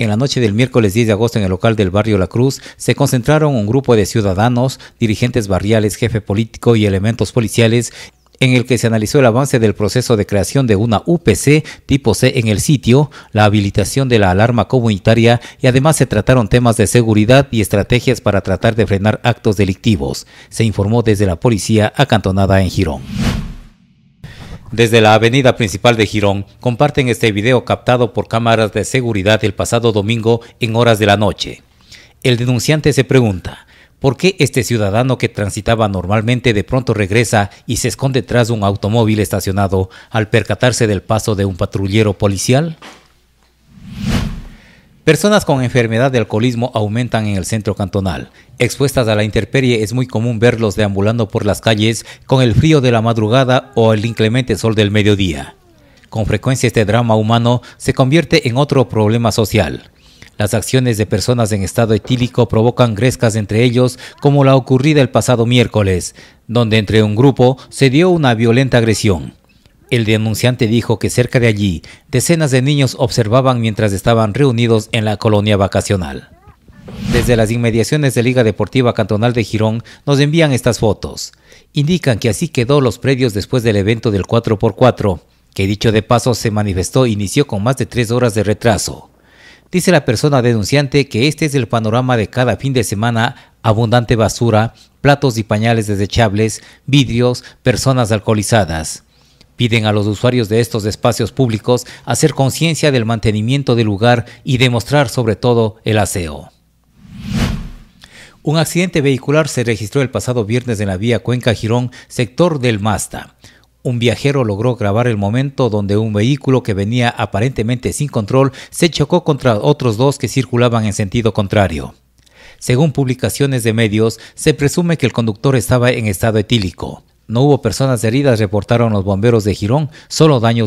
En la noche del miércoles 10 de agosto en el local del barrio La Cruz se concentraron un grupo de ciudadanos, dirigentes barriales, jefe político y elementos policiales en el que se analizó el avance del proceso de creación de una UPC tipo C en el sitio, la habilitación de la alarma comunitaria y además se trataron temas de seguridad y estrategias para tratar de frenar actos delictivos, se informó desde la policía acantonada en Girón. Desde la avenida principal de Girón, comparten este video captado por cámaras de seguridad el pasado domingo en horas de la noche. El denunciante se pregunta, ¿por qué este ciudadano que transitaba normalmente de pronto regresa y se esconde tras un automóvil estacionado al percatarse del paso de un patrullero policial? Personas con enfermedad de alcoholismo aumentan en el centro cantonal. Expuestas a la intemperie es muy común verlos deambulando por las calles con el frío de la madrugada o el inclemente sol del mediodía. Con frecuencia este drama humano se convierte en otro problema social. Las acciones de personas en estado etílico provocan grescas entre ellos, como la ocurrida el pasado miércoles, donde entre un grupo se dio una violenta agresión. El denunciante dijo que cerca de allí, decenas de niños observaban mientras estaban reunidos en la colonia vacacional. Desde las inmediaciones de Liga Deportiva Cantonal de Girón nos envían estas fotos. Indican que así quedó los predios después del evento del 4x4, que dicho de paso se manifestó e inició con más de tres horas de retraso. Dice la persona denunciante que este es el panorama de cada fin de semana, abundante basura, platos y pañales desechables, vidrios, personas alcoholizadas. Piden a los usuarios de estos espacios públicos hacer conciencia del mantenimiento del lugar y demostrar sobre todo el aseo. Un accidente vehicular se registró el pasado viernes en la vía Cuenca Girón, sector del Masta. Un viajero logró grabar el momento donde un vehículo que venía aparentemente sin control se chocó contra otros dos que circulaban en sentido contrario. Según publicaciones de medios, se presume que el conductor estaba en estado etílico. No hubo personas heridas, reportaron los bomberos de Girón, solo daños